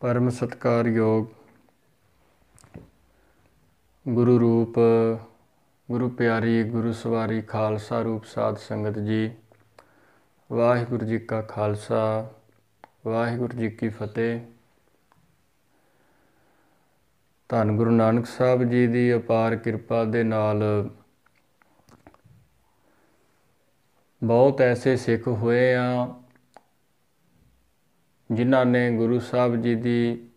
ਪਰਮ ਸਤਕਾਰ ਯੋਗ ਗੁਰੂ ਰੂਪ ਗੁਰੂ ਪਿਆਰੀ ਗੁਰੂ ਸਵਾਰੀ ਖਾਲਸਾ ਰੂਪ ਸਾਧ ਸੰਗਤ ਜੀ ਵਾਹਿਗੁਰੂ ਜੀ ਕਾ ਖਾਲਸਾ ਵਾਹਿਗੁਰੂ ਜੀ ਕੀ ਫਤਿਹ ਧੰਨ ਗੁਰੂ ਨਾਨਕ ਸਾਹਿਬ ਜੀ ਦੀ ਅਪਾਰ ਕਿਰਪਾ ਦੇ ਨਾਲ ਬਹੁਤ ਐਸੇ ਸਿੱਖ ਹੋਏ ਆ ਜਿਨ੍ਹਾਂ ਨੇ ਗੁਰੂ ਸਾਹਿਬ ਜੀ ਦੀ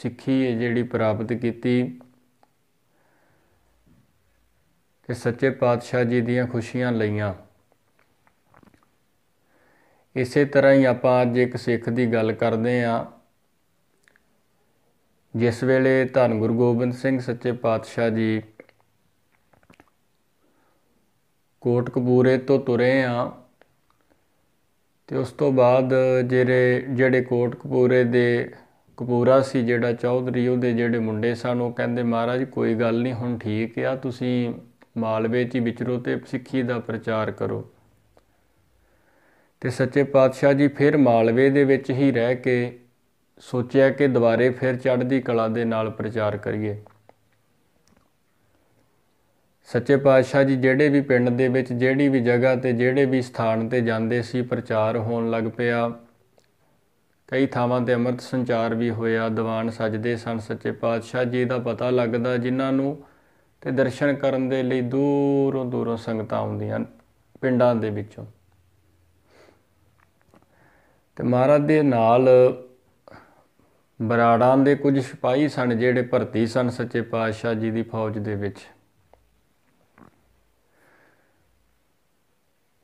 ਸਿੱਖੀ ਜਿਹੜੀ ਪ੍ਰਾਪਤ ਕੀਤੀ ਤੇ ਸੱਚੇ ਪਾਤਸ਼ਾਹ ਜੀ ਦੀਆਂ ਖੁਸ਼ੀਆਂ ਲਈਆਂ ਇਸੇ ਤਰ੍ਹਾਂ ਹੀ ਆਪਾਂ ਅੱਜ ਇੱਕ ਸਿੱਖ ਦੀ ਗੱਲ ਕਰਦੇ ਆਂ ਜਿਸ ਵੇਲੇ ਧੰਨ ਗੁਰੂ ਗੋਬਿੰਦ ਸਿੰਘ ਸੱਚੇ ਪਾਤਸ਼ਾਹ ਜੀ ਕੋਟਕਪੂਰੇ ਤੋਂ ਤੁਰੇ ਆਂ ਤੇ ਉਸ ਤੋਂ ਬਾਅਦ ਜਿਹੜੇ ਜਿਹੜੇ ਕੋਟ ਕਪੂਰੇ ਦੇ ਕਪੂਰਾ ਸੀ ਜਿਹੜਾ ਚੌਧਰੀ ਉਹਦੇ ਜਿਹੜੇ ਮੁੰਡੇ ਸਨ ਉਹ ਕਹਿੰਦੇ ਮਹਾਰਾਜ ਕੋਈ ਗੱਲ ਨਹੀਂ ਹੁਣ ਠੀਕ ਆ ਤੁਸੀਂ ਮਾਲਵੇ 'ਚ ਵਿਚਰੋ ਤੇ ਸਿੱਖੀ ਦਾ ਪ੍ਰਚਾਰ ਕਰੋ ਤੇ ਸੱਚੇ ਪਾਤਸ਼ਾਹ ਜੀ ਫਿਰ ਮਾਲਵੇ ਦੇ ਵਿੱਚ ਹੀ ਰਹਿ ਕੇ ਸੋਚਿਆ ਕਿ ਦੁਬਾਰੇ ਫਿਰ ਚੜ੍ਹਦੀ ਕਲਾ ਦੇ ਨਾਲ ਪ੍ਰਚਾਰ ਕਰੀਏ ਸੱਚੇ ਪਾਤਸ਼ਾਹ ਜੀ ਜਿਹੜੇ ਵੀ ਪਿੰਡ ਦੇ ਵਿੱਚ ਜਿਹੜੀ ਵੀ ਜਗ੍ਹਾ ਤੇ ਜਿਹੜੇ ਵੀ ਸਥਾਨ ਤੇ ਜਾਂਦੇ ਸੀ ਪ੍ਰਚਾਰ ਹੋਣ ਲੱਗ ਪਿਆ ਕਈ ਥਾਵਾਂ ਤੇ ਅੰਮ੍ਰਿਤ ਸੰਚਾਰ ਵੀ ਹੋਇਆ ਦੀਵਾਨ ਸਜਦੇ ਸਨ ਸੱਚੇ ਪਾਤਸ਼ਾਹ ਜੀ ਦਾ ਪਤਾ ਲੱਗਦਾ ਜਿਨ੍ਹਾਂ ਨੂੰ ਤੇ ਦਰਸ਼ਨ ਕਰਨ ਦੇ ਲਈ ਦੂਰੋਂ ਦੂਰੋਂ ਸੰਗਤਾਂ ਆਉਂਦੀਆਂ ਪਿੰਡਾਂ ਦੇ ਵਿੱਚੋਂ ਤੇ ਮਹਾਰਾਜ ਦੇ ਨਾਲ ਬਰਾੜਾਂ ਦੇ ਕੁਝ ਸਿਪਾਹੀ ਸਨ ਜਿਹੜੇ ਭਰਤੀ ਸਨ ਸੱਚੇ ਪਾਤਸ਼ਾਹ ਜੀ ਦੀ ਫੌਜ ਦੇ ਵਿੱਚ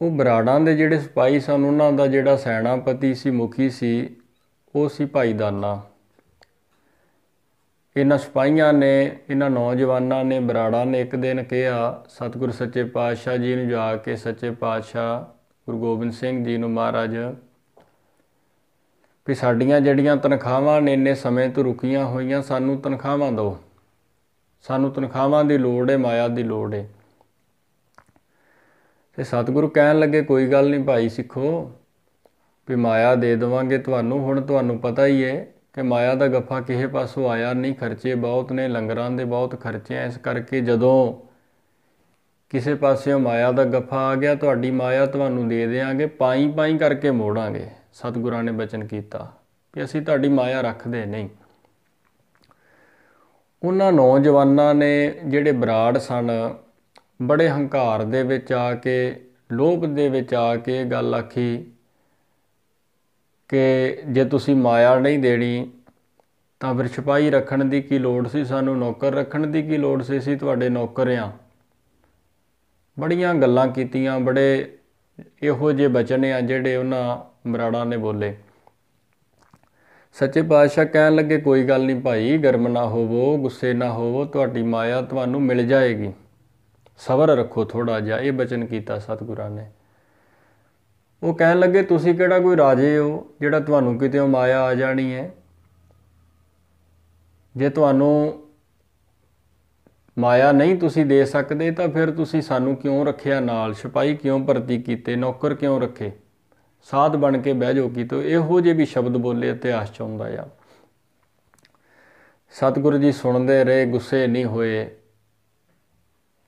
ਉਹ ਬਰਾੜਾਂ ਦੇ ਜਿਹੜੇ ਸਿਪਾਈ ਸਨ ਉਹਨਾਂ ਦਾ ਜਿਹੜਾ ਸੈਨਾਪਤੀ ਸੀ ਮੁਖੀ ਸੀ ਉਹ ਸੀ ਭਾਈ ਦਾਨਾ ਇਹਨਾਂ ਸਿਪਾਈਆਂ ਨੇ ਇਹਨਾਂ ਨੌਜਵਾਨਾਂ ਨੇ ਬਰਾੜਾਂ ਨੇ ਇੱਕ ਦਿਨ ਕਿਹਾ ਸਤਿਗੁਰ ਸੱਚੇ ਪਾਤਸ਼ਾਹ ਜੀ ਨੂੰ ਜਾ ਕੇ ਸੱਚੇ ਪਾਤਸ਼ਾਹ ਗੁਰੂ ਗੋਬਿੰਦ ਸਿੰਘ ਜੀ ਨੂੰ ਮਹਾਰਾਜ ਕਿ ਸਾਡੀਆਂ ਜਿਹੜੀਆਂ ਤਨਖਾਹਾਂ ਨੇ ਇੰਨੇ ਸਮੇਂ ਤੋਂ ਰੁਕੀਆਂ ਹੋਈਆਂ ਸਾਨੂੰ ਤਨਖਾਹਾਂ ਦਿਓ ਸਾਨੂੰ ਤਨਖਾਹਾਂ ਦੀ ਲੋੜ ਹੈ ਮਾਇਆ ਦੀ ਲੋੜ ਹੈ ਤੇ ਸਤਿਗੁਰੂ ਕਹਿਣ ਲੱਗੇ ਕੋਈ ਗੱਲ ਨਹੀਂ ਭਾਈ ਸਿੱਖੋ ਵੀ ਮਾਇਆ ਦੇ ਦੇਵਾਂਗੇ ਤੁਹਾਨੂੰ ਹੁਣ ਤੁਹਾਨੂੰ ਪਤਾ ਹੀ ਏ ਕਿ ਮਾਇਆ ਦਾ ਗੱਫਾ ਕਿਸੇ ਪਾਸੋਂ ਆਇਆ ਨਹੀਂ ਖਰਚੇ ਬਹੁਤ ਨੇ ਲੰਗਰਾਂ ਦੇ ਬਹੁਤ ਖਰਚੇ ਐ ਇਸ ਕਰਕੇ ਜਦੋਂ ਕਿਸੇ ਪਾਸਿਓਂ ਮਾਇਆ ਦਾ ਗੱਫਾ ਆ ਗਿਆ ਤੁਹਾਡੀ ਮਾਇਆ ਤੁਹਾਨੂੰ ਦੇ ਦੇਾਂਗੇ ਪਾਈ ਪਾਈ ਕਰਕੇ ਮੋੜਾਂਗੇ ਸਤਿਗੁਰਾਂ ਨੇ ਬਚਨ ਕੀਤਾ ਕਿ ਅਸੀਂ ਤੁਹਾਡੀ ਮਾਇਆ ਰੱਖਦੇ ਨਹੀਂ ਉਹਨਾਂ ਨੌਜਵਾਨਾਂ ਨੇ ਜਿਹੜੇ ਬਰਾੜ ਸਨ ਬੜੇ ਹੰਕਾਰ ਦੇ ਵਿੱਚ ਆ ਕੇ ਲੋਭ ਦੇ ਵਿੱਚ ਆ ਕੇ ਗੱਲ ਆਖੀ ਕਿ ਜੇ ਤੁਸੀਂ ਮਾਇਆ ਨਹੀਂ ਦੇਣੀ ਤਾਂ ਫਿਰ ਛਪਾਈ ਰੱਖਣ ਦੀ ਕੀ ਲੋੜ ਸੀ ਸਾਨੂੰ ਨੌਕਰ ਰੱਖਣ ਦੀ ਕੀ ਲੋੜ ਸੀ ਸੀ ਤੁਹਾਡੇ ਨੌਕਰ ਆ ਬੜੀਆਂ ਗੱਲਾਂ ਕੀਤੀਆਂ ਬੜੇ ਇਹੋ ਜਿਹੇ ਬਚਨ ਆ ਜਿਹੜੇ ਉਹਨਾਂ ਮਰਾੜਾ ਨੇ ਬੋਲੇ ਸੱਚੇ ਪਾਤਸ਼ਾਹ ਕਹਿਣ ਲੱਗੇ ਕੋਈ ਗੱਲ ਨਹੀਂ ਭਾਈ ਗਰਮ ਨਾ ਹੋਵੋ ਗੁੱਸੇ ਨਾ ਹੋਵੋ ਤੁਹਾਡੀ ਮਾਇਆ ਤੁਹਾਨੂੰ ਮਿਲ ਜਾਏਗੀ ਸਬਰ ਰੱਖੋ ਥੋੜਾ ਜਿਹਾ ਇਹ ਬਚਨ ਕੀਤਾ ਸਤਿਗੁਰਾਂ ਨੇ ਉਹ ਕਹਿਣ ਲੱਗੇ ਤੁਸੀਂ ਕਿਹੜਾ ਕੋਈ ਰਾਜੇ ਹੋ ਜਿਹੜਾ ਤੁਹਾਨੂੰ ਕਿਤੇ ਮਾਇਆ ਆ ਜਾਣੀ ਹੈ ਜੇ ਤੁਹਾਨੂੰ ਮਾਇਆ ਨਹੀਂ ਤੁਸੀਂ ਦੇ ਸਕਦੇ ਤਾਂ ਫਿਰ ਤੁਸੀਂ ਸਾਨੂੰ ਕਿਉਂ ਰੱਖਿਆ ਨਾਲ ਸਿਪਾਈ ਕਿਉਂ ਭਰਤੀ ਕੀਤੇ ਨੌਕਰ ਕਿਉਂ ਰੱਖੇ ਸਾਧ ਬਣ ਕੇ ਬਹਿ ਜੋ ਤੋ ਇਹੋ ਜਿਹੇ ਵੀ ਸ਼ਬਦ ਬੋਲੇ ਇਤਿਹਾਸ ਚ ਹੁੰਦਾ ਆ ਸਤਿਗੁਰੂ ਜੀ ਸੁਣਦੇ ਰਹੇ ਗੁੱਸੇ ਨਹੀਂ ਹੋਏ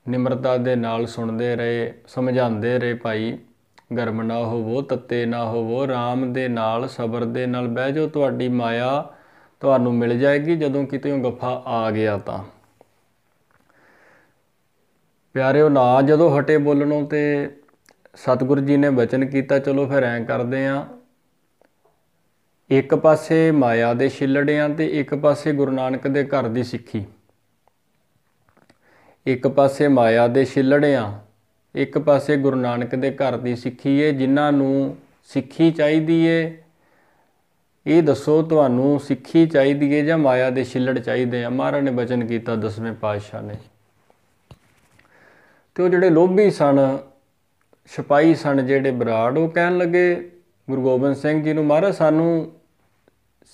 ਨਿਮਰਤਾ ਦੇ ਨਾਲ ਸੁਣਦੇ ਰਹੇ ਸਮਝਾਉਂਦੇ ਰਹੇ ਭਾਈ ਗਰਮ ਨਾ ਹੋਵੋ ਤੱਤੇ ਨਾ ਹੋਵੋ RAM ਦੇ ਨਾਲ ਸਬਰ ਦੇ ਨਾਲ ਬਹਿ ਜਾਓ ਤੁਹਾਡੀ ਮਾਇਆ ਤੁਹਾਨੂੰ ਮਿਲ ਜਾਏਗੀ ਜਦੋਂ ਕਿਤੇ ਗੱਫਾ ਆ ਗਿਆ ਤਾਂ ਪਿਆਰਿਓ ਨਾ ਜਦੋਂ ਹਟੇ ਬੋਲਣੋਂ ਤੇ ਸਤਿਗੁਰੂ ਜੀ ਨੇ ਬਚਨ ਕੀਤਾ ਚਲੋ ਫਿਰ ਐਂ ਕਰਦੇ ਆਂ ਇੱਕ ਪਾਸੇ ਮਾਇਆ ਦੇ ਛਿੱਲੜਿਆਂ ਤੇ ਇੱਕ ਪਾਸੇ ਗੁਰੂ ਨਾਨਕ ਦੇ ਘਰ ਦੀ ਸਿੱਖੀ ਇੱਕ ਪਾਸੇ ਮਾਇਆ ਦੇ ਛਿੱਲੜਿਆਂ ਇੱਕ ਪਾਸੇ ਗੁਰੂ ਨਾਨਕ ਦੇ ਘਰ ਦੀ ਸਿੱਖੀ ਏ ਜਿਨ੍ਹਾਂ ਨੂੰ ਸਿੱਖੀ ਚਾਹੀਦੀ ਏ ਇਹ ਦੱਸੋ ਤੁਹਾਨੂੰ ਸਿੱਖੀ ਚਾਹੀਦੀ ਏ ਜਾਂ ਮਾਇਆ ਦੇ ਛਿੱਲੜ ਚਾਹੀਦੇ ਆ ਮਹਾਰਾਜ ਨੇ ਬਚਨ ਕੀਤਾ ਦਸਵੇਂ ਪਾਤਸ਼ਾਹ ਨੇ ਤੇ ਉਹ ਜਿਹੜੇ ਲੋਭੀ ਸਨ ਸਿਪਾਈ ਸਨ ਜਿਹੜੇ ਬਰਾੜ ਉਹ ਕਹਿਣ ਲੱਗੇ ਗੁਰੂ ਗੋਬਿੰਦ ਸਿੰਘ ਜੀ ਨੂੰ ਮਹਾਰਾਜ ਸਾਨੂੰ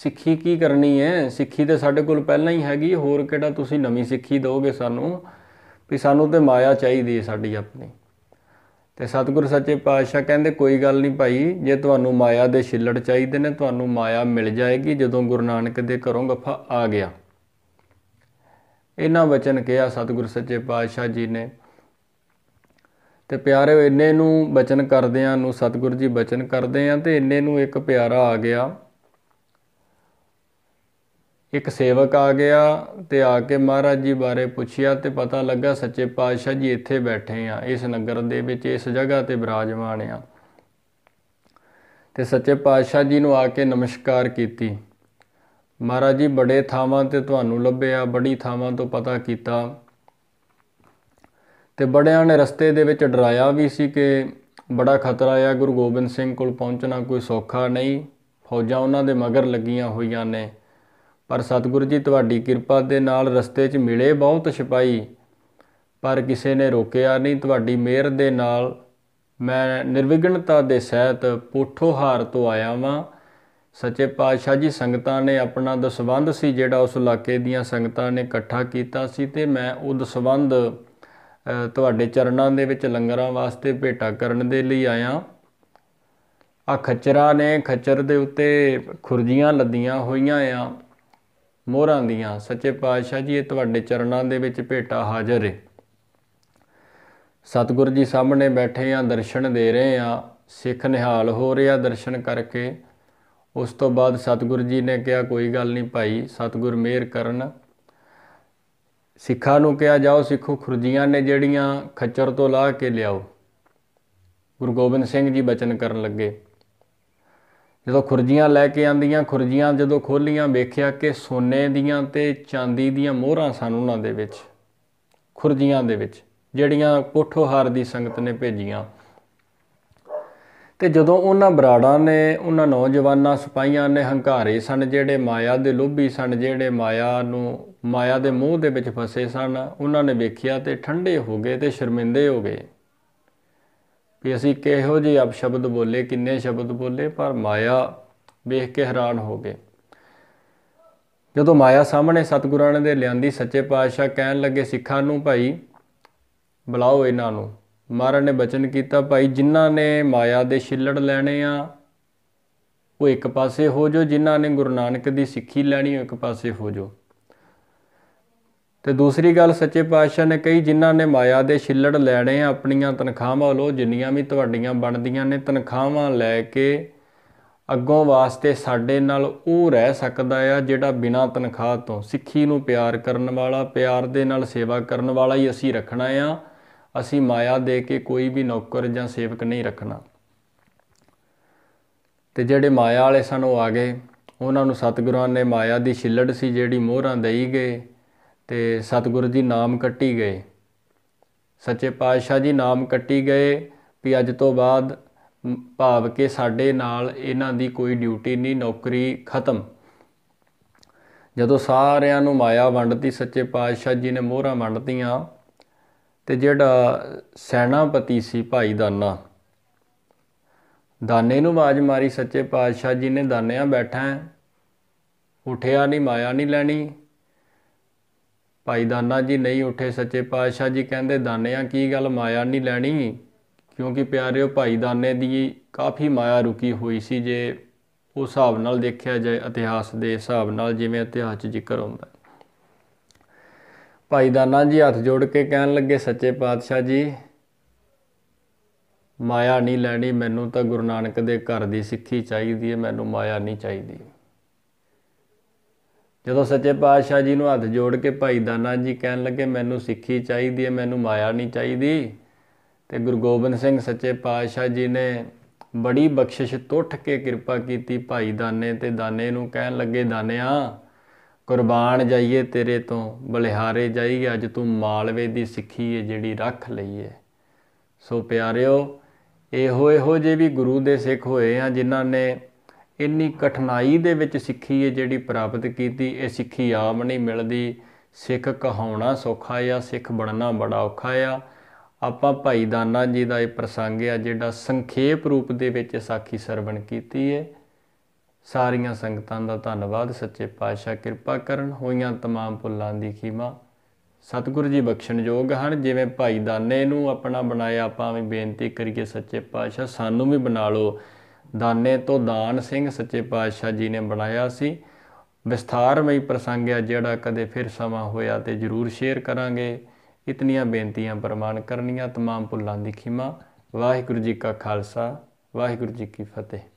ਸਿੱਖੀ ਕੀ ਕਰਨੀ ਹੈ ਸਿੱਖੀ ਤਾਂ ਸਾਡੇ ਕੋਲ ਪਹਿਲਾਂ ਹੀ ਹੈਗੀ ਹੋਰ ਕਿਹੜਾ ਤੁਸੀਂ ਨਵੀਂ ਸਿੱਖੀ ਦਿਓਗੇ ਸਾਨੂੰ ਵੀ ਸਾਨੂੰ ਤੇ ਮਾਇਆ ਚਾਹੀਦੀ ਹੈ ਸਾਡੀ ਆਪਣੀ ਤੇ ਸਤਿਗੁਰ ਸੱਚੇ ਪਾਤਸ਼ਾਹ ਕਹਿੰਦੇ ਕੋਈ ਗੱਲ ਨਹੀਂ ਭਾਈ ਜੇ ਤੁਹਾਨੂੰ ਮਾਇਆ ਦੇ ਛਿੱਲੜ ਚਾਹੀਦੇ ਨੇ ਤੁਹਾਨੂੰ ਮਾਇਆ ਮਿਲ ਜਾਏਗੀ ਜਦੋਂ ਗੁਰੂ ਨਾਨਕ ਦੇ ਘਰੋਂ ਗੱਫਾ ਆ ਗਿਆ ਇਹਨਾਂ ਬਚਨ ਕਿਹਾ ਸਤਿਗੁਰ ਸੱਚੇ ਪਾਤਸ਼ਾਹ ਜੀ ਨੇ ਤੇ ਪਿਆਰੇ ਇੰਨੇ ਨੂੰ ਬਚਨ ਕਰਦਿਆਂ ਨੂੰ ਸਤਿਗੁਰ ਜੀ ਬਚਨ ਕਰਦੇ ਆ ਤੇ ਇੰਨੇ ਨੂੰ ਇੱਕ ਪਿਆਰਾ ਆ ਗਿਆ ਇੱਕ ਸੇਵਕ ਆ ਗਿਆ ਤੇ ਆ ਕੇ ਮਹਾਰਾਜ ਜੀ ਬਾਰੇ ਪੁੱਛਿਆ ਤੇ ਪਤਾ ਲੱਗਾ ਸੱਚੇ ਪਾਤਸ਼ਾਹ ਜੀ ਇੱਥੇ ਬੈਠੇ ਆ ਇਸ ਨਗਰ ਦੇ ਵਿੱਚ ਇਸ ਜਗ੍ਹਾ ਤੇ ਬਿਰਾਜਮਾਨ ਆ ਤੇ ਸੱਚੇ ਪਾਤਸ਼ਾਹ ਜੀ ਨੂੰ ਆ ਕੇ ਨਮਸਕਾਰ ਕੀਤੀ ਮਹਾਰਾਜ ਜੀ ਬੜੇ ਥਾਵਾਂ ਤੇ ਤੁਹਾਨੂੰ ਲੱਭਿਆ ਬੜੀ ਥਾਵਾਂ ਤੋਂ ਪਤਾ ਕੀਤਾ ਤੇ ਬੜਿਆਂ ਨੇ ਰਸਤੇ ਦੇ ਵਿੱਚ ਡਰਾਇਆ ਵੀ ਸੀ ਕਿ ਬੜਾ ਖਤਰਾ ਆ ਗੁਰੂ ਗੋਬਿੰਦ ਸਿੰਘ ਕੋਲ ਪਹੁੰਚਣਾ ਕੋਈ ਸੌਖਾ ਨਹੀਂ ਫੌਜਾਂ ਉਹਨਾਂ ਦੇ ਮਗਰ ਲੱਗੀਆਂ ਹੋਈਆਂ ਨੇ ਪਰ ਸਤਿਗੁਰੂ ਜੀ ਤੁਹਾਡੀ ਕਿਰਪਾ ਦੇ ਨਾਲ ਰਸਤੇ 'ਚ ਮਿਲੇ ਬਹੁਤ ਸਿਪਾਈ ਪਰ ਕਿਸੇ ਨੇ ਰੋਕਿਆ ਨਹੀਂ ਤੁਹਾਡੀ ਮਿਹਰ ਦੇ ਨਾਲ ਮੈਂ ਨਿਰਵਿਘਨਤਾ ਦੇ ਸਹਿਤ ਪੋਠੋਹਾਰ ਤੋਂ ਆਇਆ ਵਾਂ ਸੱਚੇ ਪਾਤਸ਼ਾਹ ਜੀ ਸੰਗਤਾਂ ਨੇ ਆਪਣਾ ਦਸਵੰਦ ਸੀ ਜਿਹੜਾ ਉਸ ਇਲਾਕੇ ਦੀਆਂ ਸੰਗਤਾਂ ਨੇ ਇਕੱਠਾ ਕੀਤਾ ਸੀ ਤੇ ਮੈਂ ਉਹ ਦਸਵੰਦ ਤੁਹਾਡੇ ਚਰਨਾਂ ਦੇ ਵਿੱਚ ਲੰਗਰਾਂ ਵਾਸਤੇ ਭੇਟਾ ਕਰਨ ਦੇ ਲਈ ਆਇਆ ਆ ਖਚਰਾ ਨੇ ਖਚਰ ਦੇ ਉੱਤੇ ਖੁਰਜੀਆਂ ਲੱਦੀਆਂ ਹੋਈਆਂ ਆ ਮੋਹਰਾਂ ਦੀਆਂ ਸੱਚੇ ਪਾਤਸ਼ਾਹ ਜੀ ਇਹ ਤੁਹਾਡੇ ਚਰਨਾਂ ਦੇ ਵਿੱਚ ਭੇਟਾ ਹਾਜ਼ਰ ਹੈ ਸਤਿਗੁਰੂ ਜੀ ਸਾਹਮਣੇ ਬੈਠੇ ਆ ਦਰਸ਼ਨ ਦੇ ਰਹੇ ਆ ਸਿੱਖ ਨਿਹਾਲ ਹੋ ਰਿਹਾ ਦਰਸ਼ਨ ਕਰਕੇ ਉਸ ਤੋਂ ਬਾਅਦ ਸਤਿਗੁਰੂ ਜੀ ਨੇ ਕਿਹਾ ਕੋਈ ਗੱਲ ਨਹੀਂ ਭਾਈ ਸਤਿਗੁਰ ਮਿਹਰ ਕਰਨ ਸਿੱਖਾਂ ਨੂੰ ਕਿਹਾ ਜਾਓ ਸਿੱਖੋ ਖੁਰਜੀਆਂ ਨੇ ਜਿਹੜੀਆਂ ਖੱਚਰ ਤੋਂ ਲਾ ਕੇ ਲਿਆਓ ਗੁਰੂ ਗੋਬਿੰਦ ਸਿੰਘ ਜੀ ਬਚਨ ਕਰਨ ਲੱਗੇ ਜਦੋਂ ਖੁਰਜੀਆਂ ਲੈ ਕੇ ਆਂਦੀਆਂ ਖੁਰਜੀਆਂ ਜਦੋਂ ਖੋਲੀਆਂ ਵੇਖਿਆ ਕਿ ਸੋਨੇ ਦੀਆਂ ਤੇ ਚਾਂਦੀ ਦੀਆਂ ਮੋਹਰਾਂ ਸਨ ਉਹਨਾਂ ਦੇ ਵਿੱਚ ਖੁਰਜੀਆਂ ਦੇ ਵਿੱਚ ਜਿਹੜੀਆਂ ਕੋਠੋਹਾਰ ਦੀ ਸੰਗਤ ਨੇ ਭੇਜੀਆਂ ਤੇ ਜਦੋਂ ਉਹਨਾਂ ਬਰਾੜਾਂ ਨੇ ਉਹਨਾਂ ਨੌਜਵਾਨਾਂ ਸਿਪਾਹੀਆਂ ਨੇ ਹੰਕਾਰੇ ਸਨ ਜਿਹੜੇ ਮਾਇਆ ਦੇ ਲੋਭੀ ਸਨ ਜਿਹੜੇ ਮਾਇਆ ਨੂੰ ਮਾਇਆ ਦੇ ਮੋਹ ਦੇ ਵਿੱਚ ਫਸੇ ਸਨ ਉਹਨਾਂ ਨੇ ਵੇਖਿਆ ਤੇ ਠੰਡੇ ਹੋ ਗਏ ਤੇ ਸ਼ਰਮਿੰਦੇ ਹੋ ਗਏ ਵੀ ਅਸੀਂ ਕਿਹੋ ਜਿਹੇ ਅਪਸ਼ਬਦ ਬੋਲੇ ਕਿੰਨੇ ਸ਼ਬਦ ਬੋਲੇ ਪਰ ਮਾਇਆ ਵੇਖ ਕੇ ਹੈਰਾਨ ਹੋ ਗਏ ਜਦੋਂ ਮਾਇਆ ਸਾਹਮਣੇ ਸਤਿਗੁਰਾਂ ਨੇ ਦੇ ਲਿਆਂਦੀ ਸੱਚੇ ਪਾਤਸ਼ਾਹ ਕਹਿਣ ਲੱਗੇ ਸਿੱਖਾਂ ਨੂੰ ਭਾਈ ਬੁਲਾਓ ਇਹਨਾਂ ਨੂੰ ਮਹਾਰਾਜ ਨੇ ਬਚਨ ਕੀਤਾ ਭਾਈ ਜਿਨ੍ਹਾਂ ਨੇ ਮਾਇਆ ਦੇ ਛਿੱਲੜ ਲੈਣੇ ਆ ਉਹ ਇੱਕ ਪਾਸੇ ਹੋ ਜੋ ਜਿਨ੍ਹਾਂ ਨੇ ਗੁਰੂ ਨਾਨਕ ਦੀ ਸਿੱਖੀ ਲੈਣੀ ਉਹ ਇੱਕ ਪਾਸੇ ਹੋ ਜੋ ਤੇ ਦੂਸਰੀ ਗੱਲ ਸੱਚੇ ਪਾਤਸ਼ਾਹ ਨੇ ਕਈ ਜਿਨ੍ਹਾਂ ਨੇ ਮਾਇਆ ਦੇ ਛਿੱਲੜ ਲੈਣੇ ਆ ਆਪਣੀਆਂ ਤਨਖਾਹਾਂ ਲੋ ਜਿੰਨੀਆਂ ਵੀ ਤੁਹਾਡੀਆਂ ਬਣਦੀਆਂ ਨੇ ਤਨਖਾਹਾਂ ਲੈ ਕੇ ਅੱਗੋਂ ਵਾਸਤੇ ਸਾਡੇ ਨਾਲ ਉਹ ਰਹਿ ਸਕਦਾ ਆ ਜਿਹੜਾ ਬਿਨਾਂ ਤਨਖਾਹ ਤੋਂ ਸਿੱਖੀ ਨੂੰ ਪਿਆਰ ਕਰਨ ਵਾਲਾ ਪਿਆਰ ਦੇ ਨਾਲ ਸੇਵਾ ਕਰਨ ਵਾਲਾ ਹੀ ਅਸੀਂ ਰੱਖਣਾ ਆ ਅਸੀਂ ਮਾਇਆ ਦੇ ਕੇ ਕੋਈ ਵੀ ਨੌਕਰ ਜਾਂ ਸੇਵਕ ਨਹੀਂ ਰੱਖਣਾ ਤੇ ਜਿਹੜੇ ਮਾਇਆ ਵਾਲੇ ਸਾਨੂੰ ਆ ਗਏ ਉਹਨਾਂ ਨੂੰ ਸਤਿਗੁਰਾਂ ਨੇ ਮਾਇਆ ਦੀ ਛਿੱਲੜ ਸੀ ਜਿਹੜੀ ਮੋਹਰਾਂ ਦੇਈ ਗਏ ਤੇ ਸਤਿਗੁਰੂ ਜੀ ਨਾਮ ਕੱਟੀ ਗਏ ਸੱਚੇ ਪਾਤਸ਼ਾਹ ਜੀ ਨਾਮ ਕੱਟੀ ਗਏ ਵੀ ਅੱਜ ਤੋਂ ਬਾਅਦ ਭਾਵ ਕਿ ਸਾਡੇ ਨਾਲ ਇਹਨਾਂ ਦੀ ਕੋਈ ਡਿਊਟੀ ਨਹੀਂ ਨੌਕਰੀ ਖਤਮ ਜਦੋਂ ਸਾਰਿਆਂ ਨੂੰ ਮਾਇਆ ਵੰਡਤੀ ਸੱਚੇ ਪਾਤਸ਼ਾਹ ਜੀ ਨੇ ਮੋਹਰਾਂ ਵੰਡਤੀਆਂ ਤੇ ਜਿਹੜਾ ਸੈਨਾਪਤੀ ਸੀ ਭਾਈ ਦਾਨਾ ਦਾਨੇ ਨੂੰ ਬਾਜ ਮਾਰੀ ਸੱਚੇ ਪਾਤਸ਼ਾਹ ਜੀ ਨੇ ਦਾਨਿਆਂ ਬੈਠਾ ਉਠਿਆ ਨਹੀਂ ਮਾਇਆ ਨਹੀਂ ਲੈਣੀ ਭਾਈ ਦਾਨਾ ਜੀ ਨਹੀਂ ਉੱਠੇ ਸੱਚੇ ਪਾਤਸ਼ਾਹ ਜੀ ਕਹਿੰਦੇ ਦਾਨਿਆਂ ਕੀ ਗੱਲ ਮਾਇਆ ਨਹੀਂ ਲੈਣੀ ਕਿਉਂਕਿ ਪਿਆਰਿਓ ਭਾਈ ਦਾਨੇ ਦੀ ਕਾਫੀ ਮਾਇਆ ਰੁਕੀ ਹੋਈ ਸੀ ਜੇ ਉਸ ਹਿਸਾਬ ਨਾਲ ਦੇਖਿਆ ਜਾਏ ਇਤਿਹਾਸ ਦੇ ਹਿਸਾਬ ਨਾਲ ਜਿਵੇਂ ਇਤਿਹਾਸ 'ਚ ਜ਼ਿਕਰ ਹੁੰਦਾ ਭਾਈ ਦਾਨਾ ਜੀ ਹੱਥ ਜੋੜ ਕੇ ਕਹਿਣ ਲੱਗੇ ਸੱਚੇ ਪਾਤਸ਼ਾਹ ਜੀ ਮਾਇਆ ਨਹੀਂ ਲੈਣੀ ਮੈਨੂੰ ਤਾਂ ਗੁਰੂ ਨਾਨਕ ਦੇ ਘਰ ਦੀ ਸਿੱਖੀ ਚਾਹੀਦੀ ਹੈ ਮੈਨੂੰ ਮਾਇਆ ਨਹੀਂ ਚਾਹੀਦੀ ਜਦੋਂ ਸੱਚੇ ਪਾਤਸ਼ਾਹ ਜੀ ਨੂੰ ਹੱਥ ਜੋੜ ਕੇ ਭਾਈ ਦਾਨਾ ਜੀ ਕਹਿਣ ਲੱਗੇ ਮੈਨੂੰ ਸਿੱਖੀ ਚਾਹੀਦੀ ਹੈ ਮੈਨੂੰ ਮਾਇਆ ਨਹੀਂ ਚਾਹੀਦੀ ਤੇ ਗੁਰੂ ਗੋਬਿੰਦ ਸਿੰਘ ਸੱਚੇ ਪਾਤਸ਼ਾਹ ਜੀ ਨੇ ਬੜੀ ਬਖਸ਼ਿਸ਼ ਟੁੱਟ ਕੇ ਕਿਰਪਾ ਕੀਤੀ ਭਾਈ ਦਾਨੇ ਤੇ ਦਾਨੇ ਨੂੰ ਕਹਿਣ ਲੱਗੇ ਦਾਨਿਆ ਕੁਰਬਾਨ ਜਾਈਏ ਤੇਰੇ ਤੋਂ ਬਲਿਹਾਰੇ ਜਾਈਏ ਅੱਜ ਤੂੰ ਮਾਲਵੇ ਦੀ ਸਿੱਖੀ ਏ ਜਿਹੜੀ ਰੱਖ ਲਈਏ ਸੋ ਪਿਆਰਿਓ ਇਹੋ ਇਹੋ ਜੇ ਵੀ ਗੁਰੂ ਦੇ ਸਿੱਖ ਹੋਏ ਆ ਜਿਨ੍ਹਾਂ ਨੇ ਇੰਨੀ ਕਠਿਨਾਈ ਦੇ ਵਿੱਚ ਸਿੱਖੀ ਹੈ ਜਿਹੜੀ ਪ੍ਰਾਪਤ ਕੀਤੀ ਇਹ ਸਿੱਖੀ ਆਮ ਨਹੀਂ ਮਿਲਦੀ ਸਿੱਖ ਕਹਾਉਣਾ ਸੌਖਾ ਆ ਸਿੱਖ ਬਣਨਾ ਬੜਾ ਔਖਾ ਆ ਆਪਾਂ ਭਾਈ ਦਾਨਾ ਜੀ ਦਾ ਇਹ ਪ੍ਰਸੰਗ ਆ ਜਿਹੜਾ ਸੰਖੇਪ ਰੂਪ ਦੇ ਵਿੱਚ ਸਾਖੀ ਸਰਵਣ ਕੀਤੀ ਹੈ ਸਾਰੀਆਂ ਸੰਗਤਾਂ ਦਾ ਧੰਨਵਾਦ ਸੱਚੇ ਪਾਤਸ਼ਾਹ ਕਿਰਪਾ ਕਰਨ ਹੋਈਆਂ ਤਮਾਮ ਪੁੱਲਾਂ ਦੀ ਖੀਮਾ ਸਤਿਗੁਰੂ ਜੀ ਬਖਸ਼ਣਯੋਗ ਹਨ ਜਿਵੇਂ ਭਾਈ ਦਾਨੇ ਨੂੰ ਆਪਣਾ ਬਣਾਇਆ ਆਪਾਂ ਵੀ ਬੇਨਤੀ ਕਰੀਏ ਸੱਚੇ ਪਾਤਸ਼ਾਹ ਸਾਨੂੰ ਵੀ ਬਣਾ ਲਓ ਦਾਨੇ ਤੋਂ ਦਾਨ ਸਿੰਘ ਸੱਚੇ ਪਾਤਸ਼ਾਹ ਜੀ ਨੇ ਬਣਾਇਆ ਸੀ ਵਿਸਥਾਰਮਈ ਪ੍ਰਸੰਗ ਹੈ ਜਿਹੜਾ ਕਦੇ ਫਿਰ ਸਮਾਂ ਹੋਇਆ ਤੇ ਜ਼ਰੂਰ ਸ਼ੇਅਰ ਕਰਾਂਗੇ ਇਤਨੀਆਂ ਬੇਨਤੀਆਂ ਪ੍ਰਮਾਨ ਕਰਨੀਆਂ ਤਮਾਮ ਭੁੱਲਾਂ ਦੀ ਖਿਮਾ ਵਾਹਿਗੁਰੂ ਜੀ ਕਾ ਖਾਲਸਾ ਵਾਹਿਗੁਰੂ ਜੀ ਕੀ ਫਤਿਹ